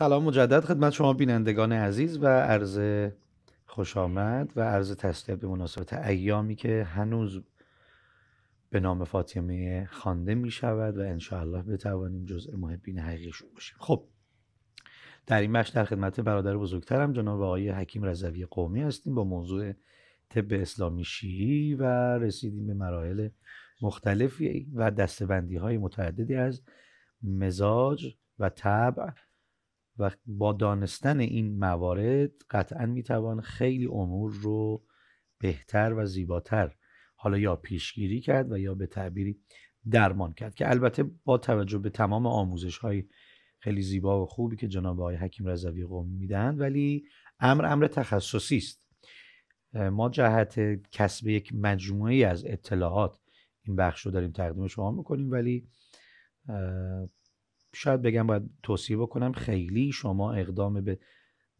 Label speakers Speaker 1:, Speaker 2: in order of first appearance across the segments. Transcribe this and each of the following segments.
Speaker 1: سلام مجدد خدمت شما بینندگان عزیز و عرض خوش آمد و عرض تسلیت به مناسبت ایامی که هنوز به نام فاطمه خانده می شود و انشاءالله بتوانیم جزء محبین حقیقیشون باشیم خب در این بخش در خدمت برادر بزرگترم جناب آقای حکیم رضوی قومی هستیم با موضوع طب اسلامی شیعی و رسیدیم به مراحل مختلفی و دستبندی های متعددی از مزاج و طبع و با دانستن این موارد قطعا میتوان خیلی امور رو بهتر و زیباتر حالا یا پیشگیری کرد و یا به تعبیری درمان کرد که البته با توجه به تمام آموزش های خیلی زیبا و خوبی که جناب آقای حکیم رضوی قومی میدهند ولی امر امر تخصصی است ما جهت کسب یک مجموعه از اطلاعات این بخش رو داریم تقدیم شما میکنیم ولی شاید بگم باید توصیه بکنم خیلی شما اقدام به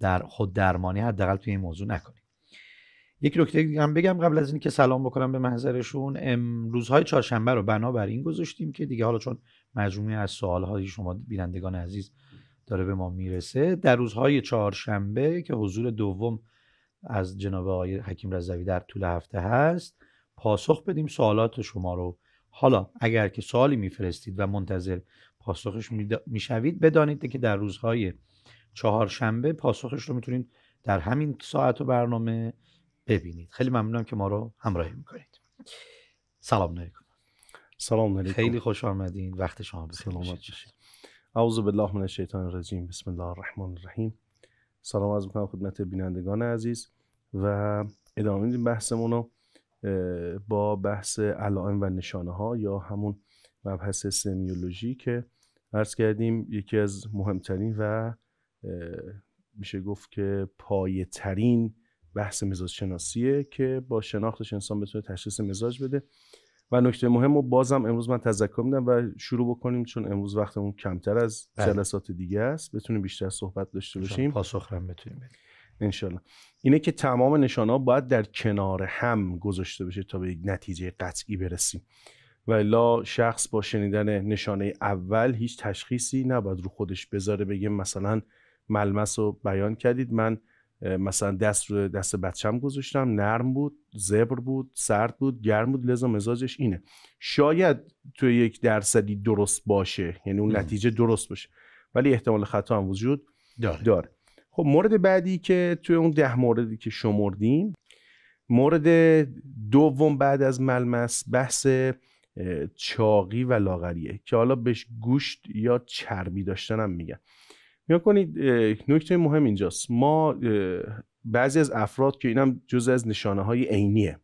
Speaker 1: در خود درمانی حداقل توی این موضوع نکنید یک نکته هم بگم قبل از اینکه سلام بکنم به محضرشون روزهای چهارشنبه رو بنابر این گذاشتیم که دیگه حالا چون مجموعه از سوالهای شما بینندگان عزیز داره به ما میرسه در روزهای چهارشنبه که حضور دوم از جناب آقای حکیم رضوی در طول هفته هست پاسخ بدیم سوالات شما رو حالا اگر که سوالی میفرستید و منتظر پاسخش میشوید بدانید که در روزهای چهارشنبه پاسخش رو میتونید در همین ساعت و برنامه ببینید خیلی ممنونم که ما رو همراهی میکنید سلام علیکم
Speaker 2: سلام علیکم خیلی خوش آمدین وقت شما بخیر اعوذ بالله من الشیطان الرجیم بسم الله الرحمن الرحیم سلام از میکنم خدمت بینندگان عزیز و ادامه میدیم بحثمون رو با بحث علائم و نشانه ها یا همون مبحث سمیولوژی که عرض کردیم یکی از مهمترین و میشه گفت که پایه ترین بحث مزاج شناسیه که با شناختش انسان بتونه تشخیص مزاج بده و نکته مهم و بازم امروز من تذکر میدم و شروع بکنیم چون امروز وقتمون کمتر از بله. جلسات دیگه است بتونیم بیشتر صحبت داشته باشیم پاسخ هم بتونیم بدیم انشالله اینه که تمام نشانه باید در کنار هم گذاشته بشه تا به یک نتیجه قطعی برسیم و الا شخص با شنیدن نشانه اول هیچ تشخیصی نباید رو خودش بذاره بگه مثلا ملمس رو بیان کردید من مثلا دست رو دست بچم گذاشتم نرم بود زبر بود سرد بود گرم بود لذا مزاجش اینه شاید توی یک درصدی درست باشه یعنی اون نتیجه درست باشه ولی احتمال خطا هم وجود داره, داره. خب مورد بعدی که توی اون ده موردی که شمردیم مورد دوم بعد از ملمس بحث چاقی و لاغریه که حالا بهش گوشت یا چربی داشتنم میگن یا کنید نکته مهم اینجاست ما بعضی از افراد که اینم جز از نشانه های عینیه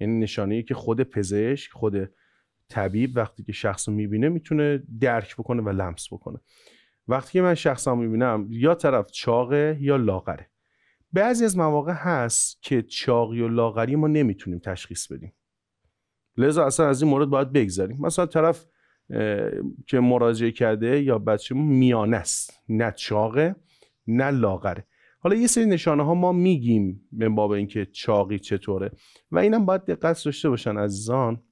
Speaker 2: یعنی نشانه که خود پزشک خود طبیب وقتی که شخص رو میبینه میتونه درک بکنه و لمس بکنه وقتی که من شخص رو میبینم یا طرف چاقه یا لاغره بعضی از مواقع هست که چاقی و لاغری ما نمیتونیم تشخیص بدیم لذا اصلا از این مورد باید بگذریم مثلا طرف که مراجعه کرده یا بچه میانه است نه چاقه نه لاغره حالا یه سری نشانه ها ما میگیم به باب اینکه چاقی چطوره و اینم باید دقت داشته باشن عزیزان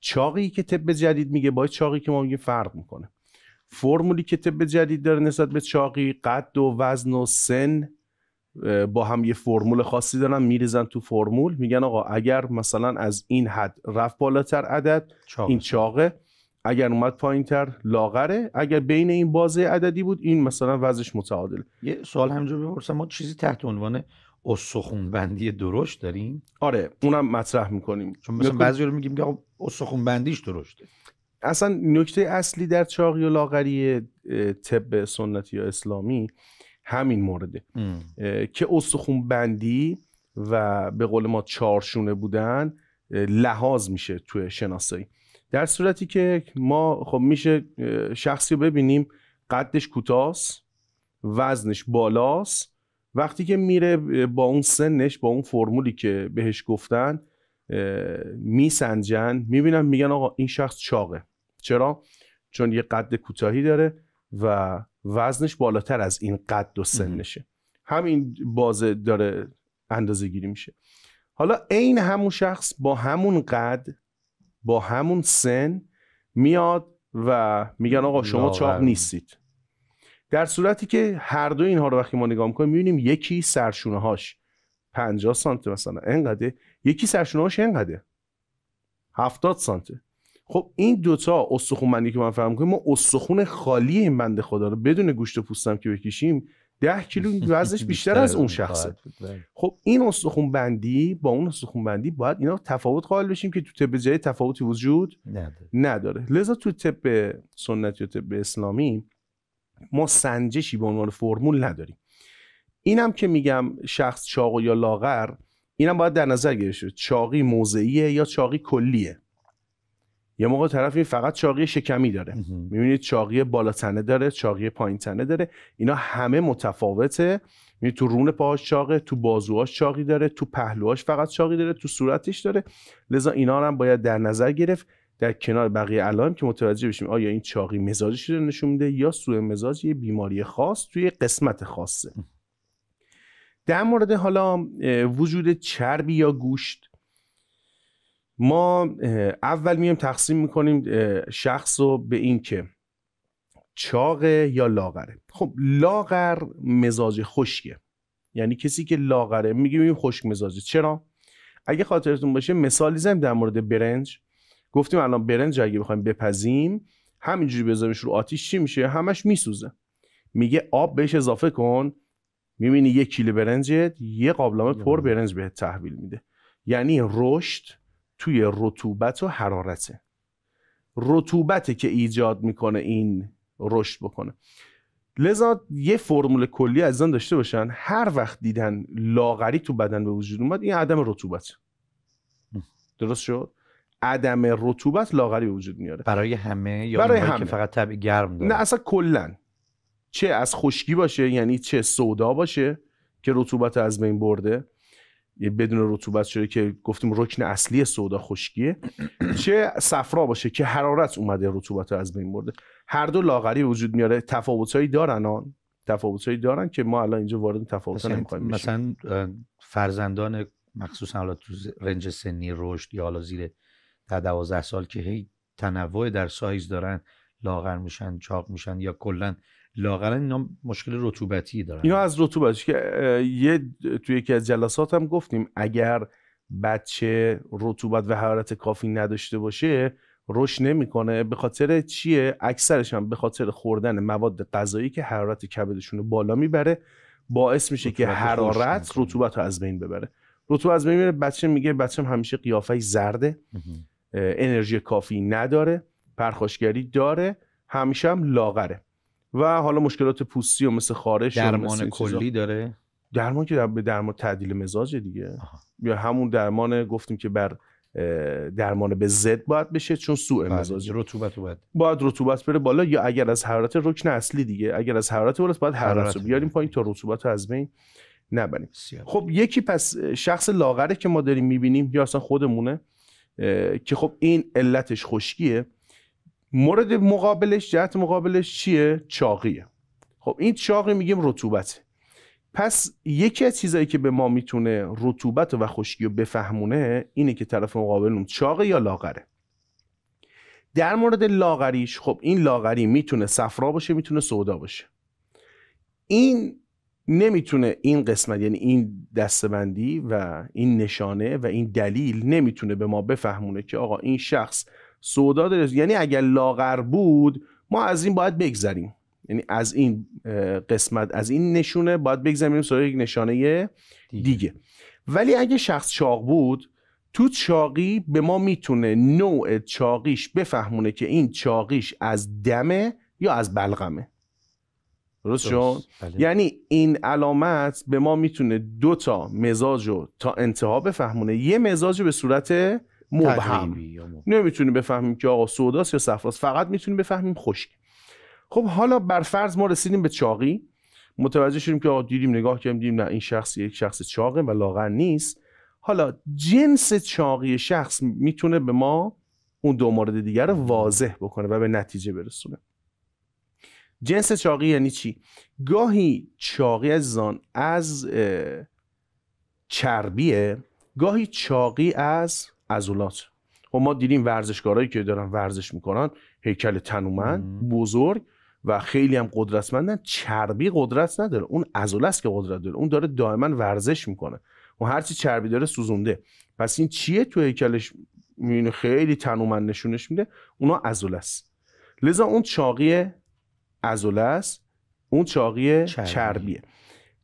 Speaker 2: چاقی که طب جدید میگه با چاقی که ما میگیم فرق میکنه فرمولی که طب جدید داره نسبت به چاقی قد و وزن و سن با هم یه فرمول خاصی دارن میریزن تو فرمول میگن آقا اگر مثلا از این حد رفت بالاتر عدد چاقه. این چاقه اگر اومد پایین تر لاغره اگر بین این بازه عددی بود این مثلا وزنش متعادل یه سوال همینجا بپرسم ما چیزی تحت عنوان بندی درشت داریم آره اونم مطرح میکنیم چون مثلا بعضی رو میگیم که درشته اصلا نکته اصلی در چاقی و لاغری طب سنتی یا اسلامی همین مورده که استخون بندی و به قول ما چارشونه بودن لحاظ میشه توی شناسایی در صورتی که ما خب میشه شخصی ببینیم قدش کوتاست وزنش بالاست وقتی که میره با اون سنش با اون فرمولی که بهش گفتن میسنجن میبینن میگن آقا این شخص چاقه چرا چون یه قد کوتاهی داره و وزنش بالاتر از این قد و سنشه همین بازه داره اندازه گیری میشه حالا عین همون شخص با همون قد با همون سن میاد و میگن آقا شما چاق نیستید در صورتی که هر دو اینها رو وقتی ما نگاه میکنیم میبینیم یکی سرشونه هاش 50 سانتی مثلا انقدره یکی سرشونه هاش انقدره 70 سانتی خب این دوتا بندی که من فهم کنیم ما استخون خالی این بنده خدا رو بدون گوشت و پوستم که بکشیم ده کیلو وزنش بیشتر از اون شخصه بله. خب این استخون بندی با اون استخون بندی باید اینا تفاوت قائل بشیم که تو طب جای تفاوتی وجود نداره. لذا تو طب سنتی و طب اسلامی ما سنجشی به عنوان فرمول نداریم اینم که میگم شخص چاق یا لاغر اینم باید در نظر گرفته چاقی موضعیه یا چاقی کلیه یه موقع این فقط چاقی شکمی داره میبینید چاقی بالا تنه داره چاقی پایین تنه داره اینا همه متفاوته میبینید تو رون پاهاش چاقه تو بازوهاش چاقی داره تو پهلوهاش فقط چاقی داره تو صورتش داره لذا اینا هم باید در نظر گرفت در کنار بقیه علائم که متوجه بشیم آیا این چاقی مزاجش رو نشون میده یا سوء مزاج یه بیماری خاص توی قسمت خاصه در مورد حالا وجود چربی یا گوشت ما اول میایم تقسیم میکنیم شخص رو به این که چاقه یا لاغره خب لاغر مزاج خشکه یعنی کسی که لاغره میگیم این خشک مزاجه چرا اگه خاطرتون باشه مثالی زنیم در مورد برنج گفتیم الان برنج اگه بخوایم بپزیم همینجوری بذاریمش رو آتیش چی میشه همش میسوزه میگه آب بهش اضافه کن میبینی یک کیلو برنجت یه قابلمه پر برنج بهت تحویل میده یعنی رشد توی رطوبت و حرارته رطوبته که ایجاد میکنه این رشد بکنه لذا یه فرمول کلی از آن داشته باشن هر وقت دیدن لاغری تو بدن به وجود اومد این عدم رطوبت درست شد عدم رطوبت لاغری به وجود میاره برای همه یا برای همه. که فقط طبیعی گرم داره نه اصلا کلا چه از خشکی باشه یعنی چه سودا باشه که رطوبت از بین برده یه بدون رطوبت شده که گفتیم رکن اصلی سودا خشکیه چه صفرا باشه که حرارت اومده رطوبت رو از بین برده هر دو لاغری وجود میاره تفاوتهایی دارن آن تفاوتهایی دارن که ما الان اینجا وارد تفاوت نمیخوایم مثلا
Speaker 1: فرزندان مخصوصا حالا تو رنج سنی رشد یا حالا زیر تا 12 سال که هی تنوع در سایز دارن لاغر میشن چاق میشن یا کلا لاغرا اینا مشکل رطوبتی دارن
Speaker 2: اینا از رطوبت که یه توی یکی از جلسات هم گفتیم اگر بچه رطوبت و حرارت کافی نداشته باشه رشد نمیکنه به خاطر چیه اکثرش هم به خاطر خوردن مواد غذایی که حرارت کبدشون رو بالا میبره باعث میشه که حرارت رطوبت رو از بین ببره رطوبت از بین میره بچه میگه بچه همیشه قیافه زرده انرژی کافی نداره پرخاشگری داره همیشه هم لاغره و حالا مشکلات پوستی و مثل خارش درمان کلی داره درمان که به درمان تعدیل مزاج دیگه یا همون درمان گفتیم که بر درمان به زد باید بشه چون سوء بله، مزاج رطوبت باید باید رطوبت بره بالا یا اگر از حرارت رکن اصلی دیگه اگر از حرارت بالاست باید حرارت رو بیاریم پایین تا رطوبت رو از بین نبریم خب یکی پس شخص لاغره که ما داریم میبینیم یا اصلا خودمونه که خب این علتش خشکیه مورد مقابلش جهت مقابلش چیه چاقیه خب این چاقی میگیم رطوبته پس یکی از چیزایی که به ما میتونه رطوبت و خشکی رو بفهمونه اینه که طرف مقابلمون چاقه یا لاغره در مورد لاغریش خب این لاغری میتونه صفرا باشه میتونه سودا باشه این نمیتونه این قسمت یعنی این دستبندی و این نشانه و این دلیل نمیتونه به ما بفهمونه که آقا این شخص سودا داره یعنی اگر لاغر بود ما از این باید بگذریم یعنی از این قسمت از این نشونه باید بگذریم سراغ یک نشانه دیگه ولی اگه شخص چاق بود تو چاقی به ما میتونه نوع چاقیش بفهمونه که این چاقیش از دمه یا از بلغمه درست شد بله. یعنی این علامت به ما میتونه دو تا مزاج رو تا انتها بفهمونه یه مزاج به صورت مبهم نمیتونیم بفهمیم که آقا سوداست یا صفراست فقط میتونیم بفهمیم خشک خب حالا بر فرض ما رسیدیم به چاقی متوجه شدیم که آقا دیدیم نگاه کردیم دیدیم نه این شخص یک شخص چاقه و لاغر نیست حالا جنس چاقی شخص میتونه به ما اون دو مورد دیگر رو واضح بکنه و به نتیجه برسونه جنس چاقی یعنی چی گاهی چاقی زان از چربیه گاهی چاقی از عضلات خب ما دیدیم ورزشکارایی که دارن ورزش میکنن هیکل تنومند بزرگ و خیلی هم قدرتمندن چربی قدرت نداره اون عضله است که قدرت داره اون داره دائما ورزش میکنه و هرچی چربی داره سوزونده پس این چیه تو هیکلش میونه خیلی تنومند نشونش میده اونا عضله لذا اون چاقی عضله است اون چاقی چربیه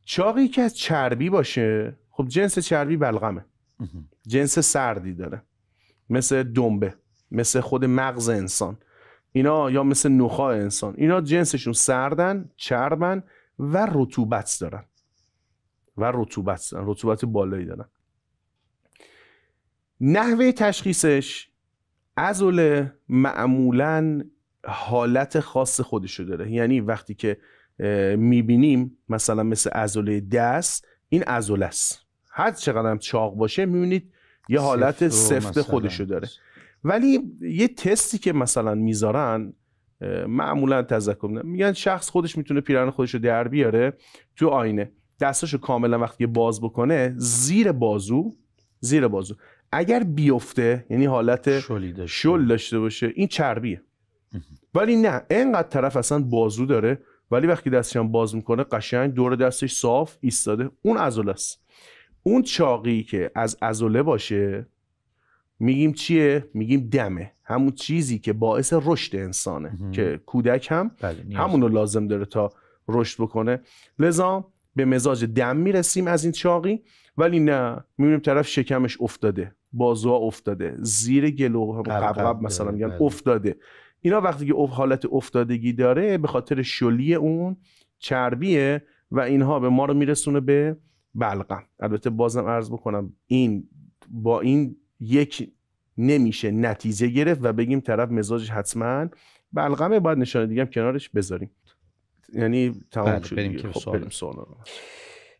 Speaker 2: چاقی که از چربی باشه خب جنس چربی بلغمه جنس سردی داره مثل دنبه مثل خود مغز انسان اینا یا مثل نخا انسان اینا جنسشون سردن چربن و رطوبت دارن و رطوبت دارن رطوبت بالایی دارن نحوه تشخیصش ازوله معمولا حالت خاص خودشو داره یعنی وقتی که میبینیم مثلا مثل ازوله دست این ازوله است هر چقدرم چاق باشه میبینید یه حالت سفت خودشو داره ولی یه تستی که مثلا میذارن معمولا تذکر میگن شخص خودش میتونه پیرن خودش رو در بیاره تو آینه دستاشو کاملا وقتی باز بکنه زیر بازو زیر بازو اگر بیفته یعنی حالت شل داشته باشه این چربیه ولی نه اینقدر طرف اصلا بازو داره ولی وقتی دستش باز میکنه قشنگ دور دستش صاف ایستاده اون عضله است اون چاقی که از ازوله باشه میگیم چیه میگیم دمه همون چیزی که باعث رشد انسانه که کودک هم بله، همونو لازم داره تا رشد بکنه لذا به مزاج دم میرسیم از این چاقی ولی نه میبینیم طرف شکمش افتاده بازوها افتاده زیر گلو قبقب مثلا بله، میگن بله. افتاده اینا وقتی که حالت افتادگی داره به خاطر شلی اون چربیه و اینها به ما رو میرسونه به بلغم البته بازم عرض بکنم این با این یک نمیشه نتیجه گرفت و بگیم طرف مزاجش حتما بلغمه باید نشانه دیگه هم کنارش بذاریم یعنی تمام بله، شد بریم که خب بریم سوال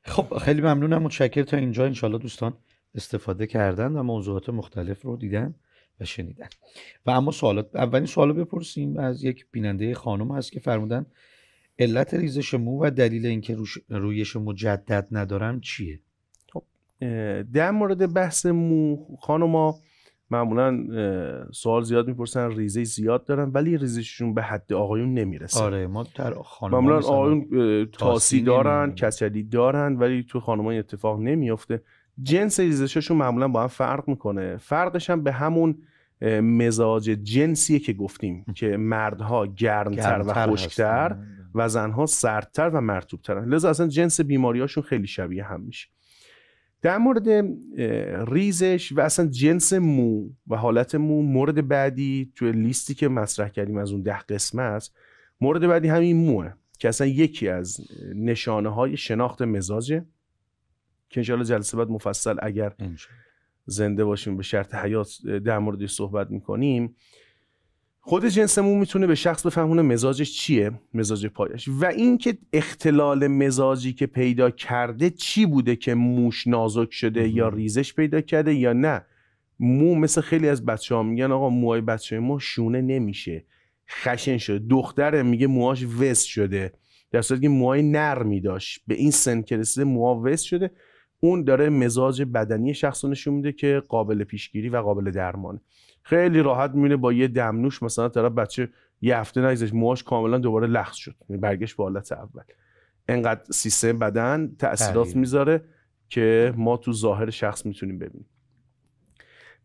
Speaker 2: خب خیلی ممنونم متشکر تا اینجا انشالله دوستان
Speaker 1: استفاده کردن و موضوعات مختلف رو دیدن و شنیدن و اما سوالات اولین سوال بپرسیم از یک بیننده خانم هست که فرمودن علت ریزش مو و دلیل اینکه رویش مجدد ندارم چیه خب،
Speaker 2: در مورد بحث مو خانوما معمولا سوال زیاد میپرسن ریزه زیاد دارن ولی ریزششون به حد آقایون نمیرسه آره ما در معمولا آقایون تاسی دارن کسدی دارن ولی تو خانم‌ها اتفاق نمیافته جنس ریزششون معمولا با هم فرق میکنه فرقش هم به همون مزاج جنسیه که گفتیم که مردها گرمتر و خشکتر و زنها سردتر و مرتوبترن لذا اصلا جنس بیماریاشون خیلی شبیه هم میشه در مورد ریزش و اصلا جنس مو و حالت مو مورد بعدی توی لیستی که مطرح کردیم از اون ده قسمت مورد بعدی همین موه که اصلا یکی از نشانه های شناخت مزاجه که انشاءالله جلسه بعد مفصل اگر زنده باشیم به شرط حیات در موردش صحبت میکنیم خود جنسمون میتونه به شخص بفهمونه مزاجش چیه مزاج پایش و اینکه اختلال مزاجی که پیدا کرده چی بوده که موش نازک شده یا ریزش پیدا کرده یا نه مو مثل خیلی از بچه ها میگن آقا موهای بچه ما شونه نمیشه خشن شده دختر میگه موهاش وست شده در صورتی که موهای نرمی داشت به این سن که رسیده موها وست شده اون داره مزاج بدنی شخص نشون میده که قابل پیشگیری و قابل درمانه خیلی راحت میبینه با یه دمنوش مثلا طرف بچه یه هفته نگذشت موهاش کاملا دوباره لخت شد یعنی برگشت به حالت اول انقدر سیستم بدن تاثیرات میذاره که ما تو ظاهر شخص میتونیم ببینیم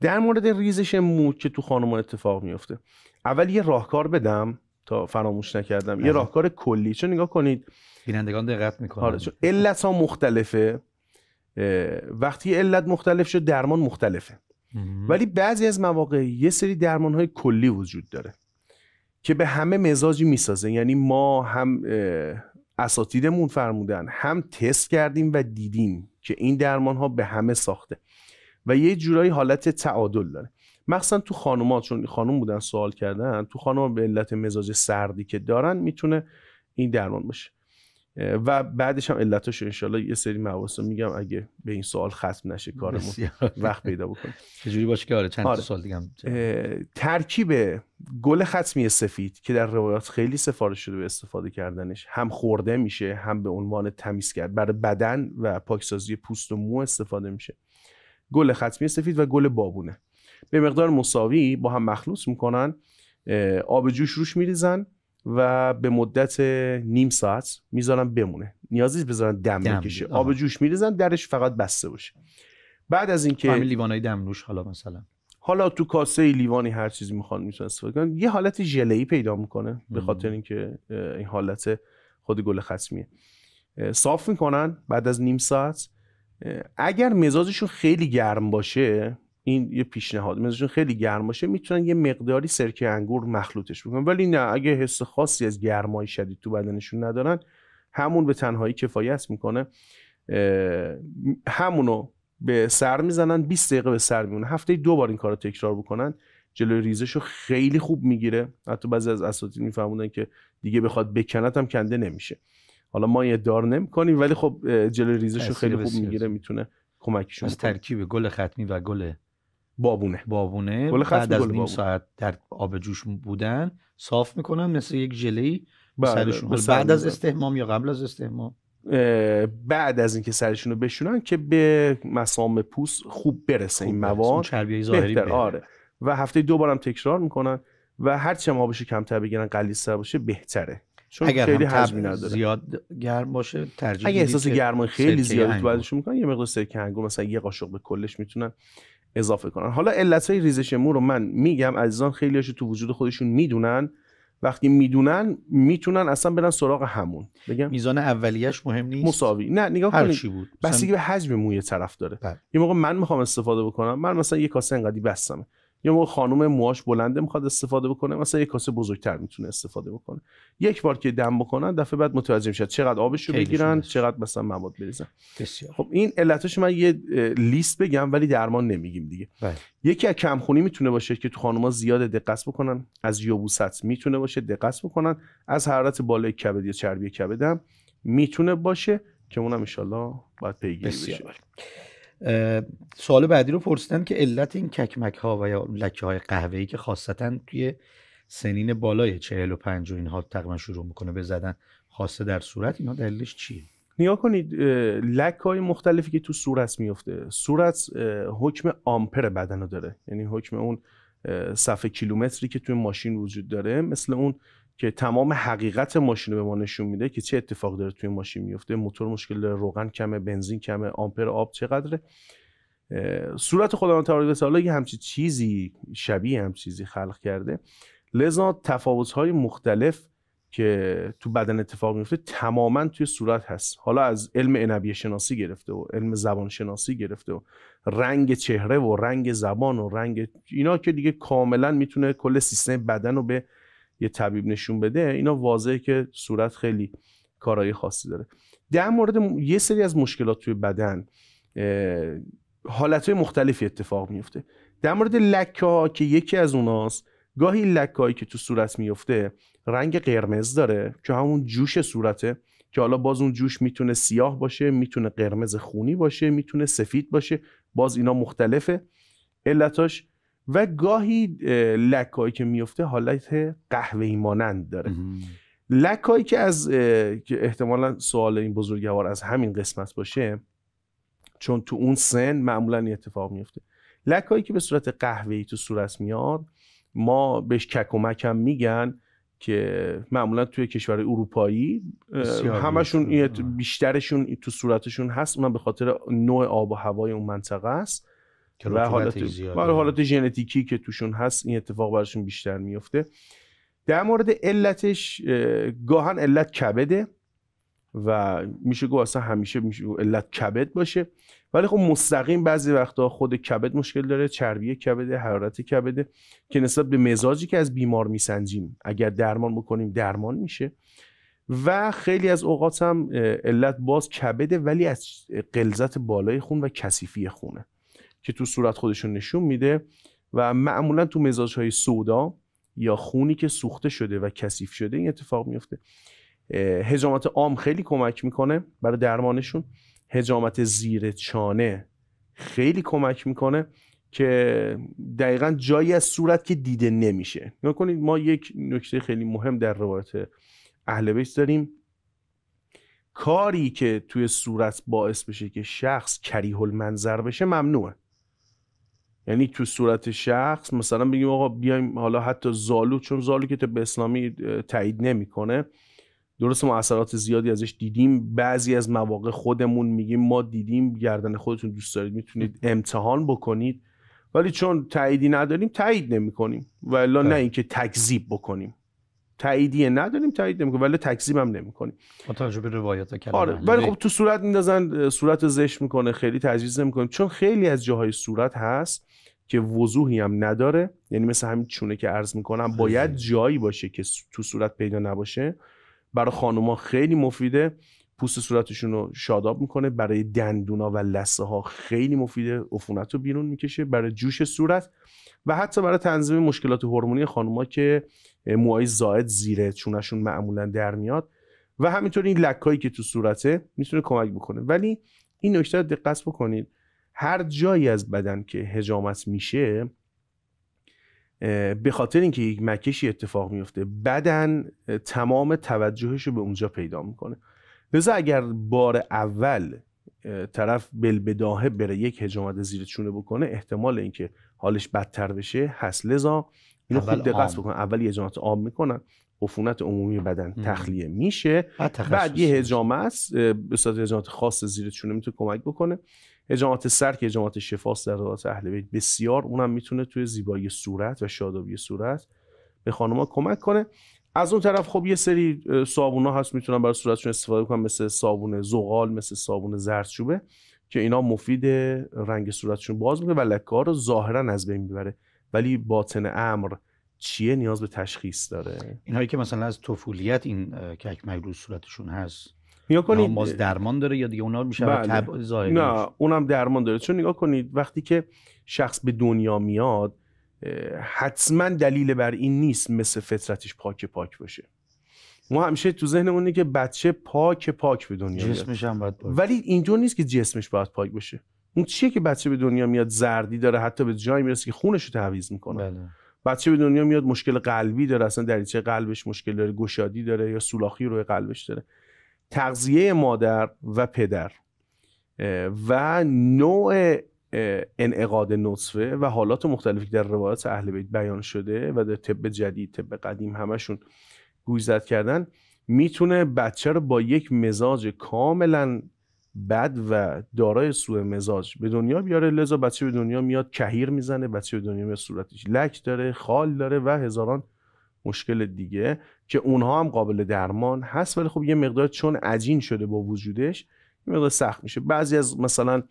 Speaker 2: در مورد ریزش مو که تو خانمان اتفاق میفته اول یه راهکار بدم تا فراموش نکردم یه بله. راهکار کلی چون نگاه کنید بینندگان دقت میکنن آره چون علت ها مختلفه وقتی علت مختلف شد درمان مختلفه ولی بعضی از مواقع یه سری درمان های کلی وجود داره که به همه مزاجی میسازه یعنی ما هم اساتیدمون فرمودن هم تست کردیم و دیدیم که این درمان ها به همه ساخته و یه جورایی حالت تعادل داره مخصوصا تو خانوما چون خانوم بودن سوال کردن تو خانوما به علت مزاج سردی که دارن میتونه این درمان باشه و بعدش هم علتاشو انشالله یه سری مباحث میگم اگه به این سوال ختم نشه کارمون وقت پیدا بکنه
Speaker 1: جوری باشه که آره چند آره. سال دیگه
Speaker 2: ترکیب گل ختمی سفید که در روایات خیلی سفارش شده به استفاده کردنش هم خورده میشه هم به عنوان تمیز کرد برای بدن و پاکسازی پوست و مو استفاده میشه گل ختمی سفید و گل بابونه به مقدار مساوی با هم مخلوط میکنن آب جوش روش میریزن و به مدت نیم ساعت میذارن بمونه نیازی بذارن دم, دم بکشه آب جوش میریزن درش فقط بسته باشه بعد از اینکه همین لیوانای نوش حالا مثلا حالا تو کاسه لیوانی هر چیزی میخوان میتونن استفاده کنن یه حالت ژله پیدا میکنه به خاطر اینکه این حالت خود گل خصمیه صاف میکنن بعد از نیم ساعت اگر مزاجشون خیلی گرم باشه این یه پیشنهاد مزشون خیلی گرم باشه میتونن یه مقداری سرکه انگور مخلوطش بکنن ولی نه اگه حس خاصی از گرمای شدید تو بدنشون ندارن همون به تنهایی کفایت میکنه همونو به سر میزنن 20 دقیقه به سر میمونه هفته دو بار این کار رو تکرار بکنن جلوی ریزش خیلی خوب میگیره حتی بعضی از اساتید میفهمونن که دیگه بخواد بکنت هم کنده نمیشه حالا ما یه دار نمیکنیم ولی خب جلوی ریزش خیلی خوب میگیره میتونه کمکشون از
Speaker 1: ترکیب گل ختمی و گل بابونه بابونه بله، بله، بله، بعد از نیم ساعت در آب جوش بودن صاف میکنن مثل یک ژله‌ای سرشون بعد, از استحمام یا قبل از استحمام
Speaker 2: بعد از اینکه سرشون رو بشونن که به مسام پوست خوب برسه این مواد چربی بهتر آره و هفته دو بارم تکرار میکنن و هر چه آبش کمتر بگیرن قلیصه باشه بهتره چون اگر خیلی حجمی نداره زیاد
Speaker 1: گرم باشه ترجیح اگه احساس گرمای خیلی زیاد تو
Speaker 2: بدنشون میکنن یه مقدار سرکه انگور مثلا یه قاشق به کلش میتونن اضافه کنن حالا علت های ریزش مو رو من میگم عزیزان خیلیاشو تو وجود خودشون میدونن وقتی میدونن میتونن اصلا برن سراغ همون بگم میزان اولیش مهم نیست مساوی نه نگاه هر چی بود به حجم موی طرف داره بله. یه موقع من میخوام استفاده بکنم من مثلا یه کاسه انقدی بستمه یا موقع خانم موهاش بلنده میخواد استفاده بکنه مثلا یک کاسه بزرگتر میتونه استفاده بکنه یک بار که دم بکنن دفعه بعد متوجه میشه چقدر آبش رو بگیرن چقدر مثلا مواد بریزن بسیار. خب این علتش من یه لیست بگم ولی درمان نمیگیم دیگه بله. یکی از کمخونی میتونه باشه که تو خانوما زیاد دقت بکنن از یبوست میتونه باشه دقت بکنن از حرارت بالای کبد یا چربی کبدم میتونه باشه که اونم ان باید پیگیری بشه
Speaker 1: سوال بعدی رو پرسیدن که علت این ککمک ها و یا لکه های قهوه ای که خاصتا توی سنین بالای 45 و, اینها تقریبا شروع میکنه به زدن خاصه در صورت اینا دلیلش چیه
Speaker 2: نیا کنید لک های مختلفی که تو صورت میفته صورت حکم آمپر بدن رو داره یعنی حکم اون صفحه کیلومتری که توی ماشین وجود داره مثل اون که تمام حقیقت ماشین رو به ما نشون میده که چه اتفاق داره توی ماشین میفته موتور مشکل داره روغن کمه بنزین کمه آمپر آب چقدره صورت خداوند تبارک و تعالی یه همچی چیزی شبیه هم چیزی خلق کرده لذا تفاوت های مختلف که تو بدن اتفاق میفته تماما توی صورت هست حالا از علم انبیه شناسی گرفته و علم زبان شناسی گرفته و رنگ چهره و رنگ زبان و رنگ اینا که دیگه کاملا میتونه کل سیستم بدن رو به یه طبیب نشون بده اینا واضحه که صورت خیلی کارهای خاصی داره در مورد یه سری از مشکلات توی بدن حالتهای مختلفی اتفاق میفته در مورد لکه ها که یکی از اوناست گاهی لکه هایی که تو صورت میفته رنگ قرمز داره که همون جوش صورته که حالا باز اون جوش میتونه سیاه باشه میتونه قرمز خونی باشه میتونه سفید باشه باز اینا مختلفه علتاش و گاهی لکایی که میفته حالت قهوه‌ای مانند داره لکایی که از که احتمالا سوال این بزرگوار از همین قسمت باشه چون تو اون سن معمولا این اتفاق میفته لکایی که به صورت قهوه‌ای تو صورت میاد ما بهش ککومک هم میگن که معمولا توی کشور اروپایی همشون بیشترشون تو صورتشون هست من به خاطر نوع آب و هوای اون منطقه است و حالات و ژنتیکی که توشون هست این اتفاق براشون بیشتر میفته در مورد علتش گاهن علت کبده و میشه گفت اصلا همیشه میشه علت کبد باشه ولی خب مستقیم بعضی وقتا خود کبد مشکل داره چربی کبده حرارت کبده که نسبت به مزاجی که از بیمار میسنجیم اگر درمان بکنیم درمان میشه و خیلی از اوقات هم علت باز کبده ولی از قلزت بالای خون و کثیفی خونه که تو صورت خودشون نشون میده و معمولا تو مزاج های سودا یا خونی که سوخته شده و کثیف شده این اتفاق میفته هجامت عام خیلی کمک میکنه برای درمانشون هجامت زیر چانه خیلی کمک میکنه که دقیقا جایی از صورت که دیده نمیشه نگاه ما یک نکته خیلی مهم در روایت اهل بیت داریم کاری که توی صورت باعث بشه که شخص کریه المنظر بشه ممنوعه یعنی تو صورت شخص مثلا بگیم آقا بیایم حالا حتی زالو چون زالو که به اسلامی تایید نمیکنه درست ما اثرات زیادی ازش دیدیم بعضی از مواقع خودمون میگیم ما دیدیم گردن خودتون دوست دارید میتونید امتحان بکنید ولی چون تاییدی نداریم تایید نمیکنیم و الا نه بله. اینکه تکذیب بکنیم تاییدیه نداریم تایید نمیکنیم ولی تکذیب هم نمیکنیم با توجه به روایت کلام آره ولی خب تو صورت میندازن صورت زشت میکنه خیلی تجویز نمیکنیم چون خیلی از جاهای صورت هست که وضوحی هم نداره یعنی مثل همین چونه که عرض میکنم باید جایی باشه که تو صورت پیدا نباشه برای خانوما خیلی مفیده پوست صورتشون رو شاداب میکنه برای دندونا و لسه ها خیلی مفیده عفونت رو بیرون میکشه برای جوش صورت و حتی برای تنظیم مشکلات هورمونی خانوما که موهای زائد زیره چونشون معمولا در میاد و همینطور این لکایی که تو صورته میتونه کمک بکنه ولی این نکته دقت بکنید هر جایی از بدن که هجامت میشه به خاطر اینکه یک مکشی اتفاق میفته بدن تمام توجهش رو به اونجا پیدا میکنه لذا اگر بار اول طرف بلبداهه بره یک هجامت زیر چونه بکنه احتمال اینکه حالش بدتر بشه هست لذا اینو خوب دقت اول یه آب میکنن عفونت عمومی بدن تخلیه میشه بعد یه هجام است به خاص زیر چونه میتونه کمک بکنه هجامات سر که هجامات شفاست در حالات اهل بیت بسیار اونم میتونه توی زیبایی صورت و شادابی صورت به ها کمک کنه از اون طرف خب یه سری صابونا هست میتونن برای صورتشون استفاده کنن مثل صابون زغال مثل صابون زردچوبه که اینا مفید رنگ صورتشون باز میکنه و لکه ها رو ظاهرا از بین میبره ولی باطن امر چیه نیاز به تشخیص داره اینهایی که مثلا از طفولیت این کک مگلوز صورتشون هست نگاه کنید باز درمان داره یا دیگه اونا میشه بله. ظاهری نه اونم درمان داره چون نگاه کنید وقتی که شخص به دنیا میاد حتما دلیل بر این نیست مثل فطرتش پاک پاک باشه ما همیشه تو ذهنمونه که بچه پاک پاک به دنیا جسمش هم باید پاک. ولی اینجور نیست که جسمش باید پاک باشه اون چیه که بچه به دنیا میاد زردی داره حتی به جایی میرسه که خونش رو تعویض میکنه بله. بچه به دنیا میاد مشکل قلبی داره اصلا دریچه قلبش مشکل داره گشادی داره یا سولاخی روی قلبش داره تغذیه مادر و پدر و نوع انعقاد نصفه و حالات مختلفی که در روایات اهل بیت بیان شده و در طب جدید طب قدیم همشون گویزد کردن میتونه بچه رو با یک مزاج کاملا بد و دارای سوء مزاج به دنیا بیاره لذا بچه به دنیا میاد کهیر میزنه بچه به دنیا میاد صورتش لک داره خال داره و هزاران مشکل دیگه که اونها هم قابل درمان هست ولی خب یه مقدار چون عجین شده با وجودش یه مقدار سخت میشه بعضی از مثلا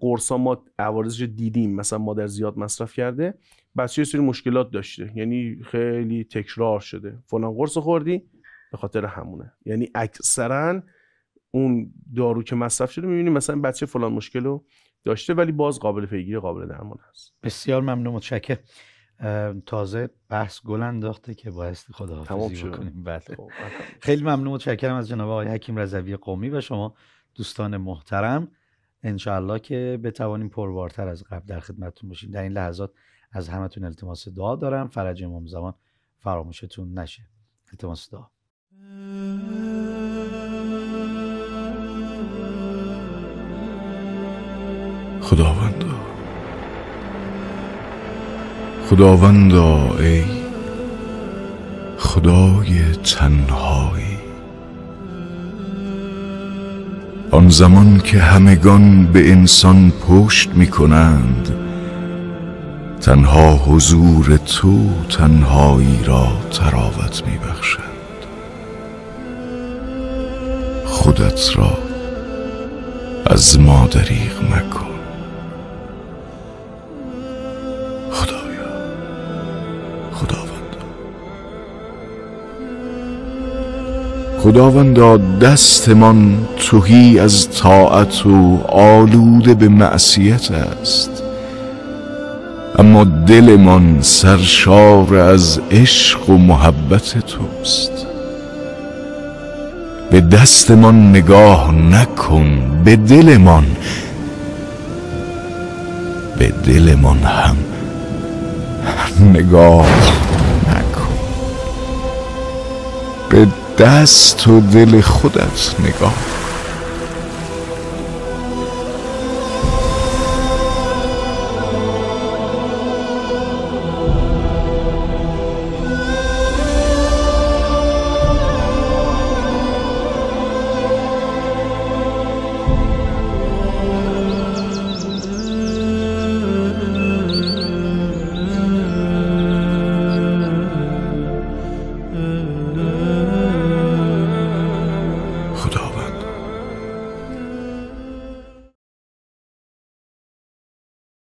Speaker 2: قرص ما عوارضش دیدیم مثلا مادر زیاد مصرف کرده بچه یه سری مشکلات داشته یعنی خیلی تکرار شده فلان قرص خوردی به خاطر همونه یعنی اکثرا اون دارو که مصرف شده میبینیم مثلا بچه فلان مشکل رو داشته ولی باز قابل پیگیری قابل درمان است.
Speaker 1: بسیار ممنون متشکرم تازه بحث گل انداخته که بایستی خداحافظی بکنیم بله. خب، خیلی ممنون متشکرم از جناب آقای حکیم رضوی قومی و شما دوستان محترم انشاءالله که بتوانیم پروارتر از قبل در خدمتتون باشیم در این لحظات از همتون التماس دعا دارم فرج امام زمان فراموشتون نشه التماس دعا
Speaker 3: خداوندا خداوندا ای خدای تنهایی آن زمان که همگان به انسان پشت می کنند تنها حضور تو تنهایی را تراوت می بخشند خودت را از ما دریغ مکن خداوندا دستمان توهی از طاعت و آلوده به معصیت است اما دلمان سرشار از عشق و محبت توست به دستمان نگاه نکن به دلمان به دلمان هم نگاه نکن به دست و دل خودت نگاه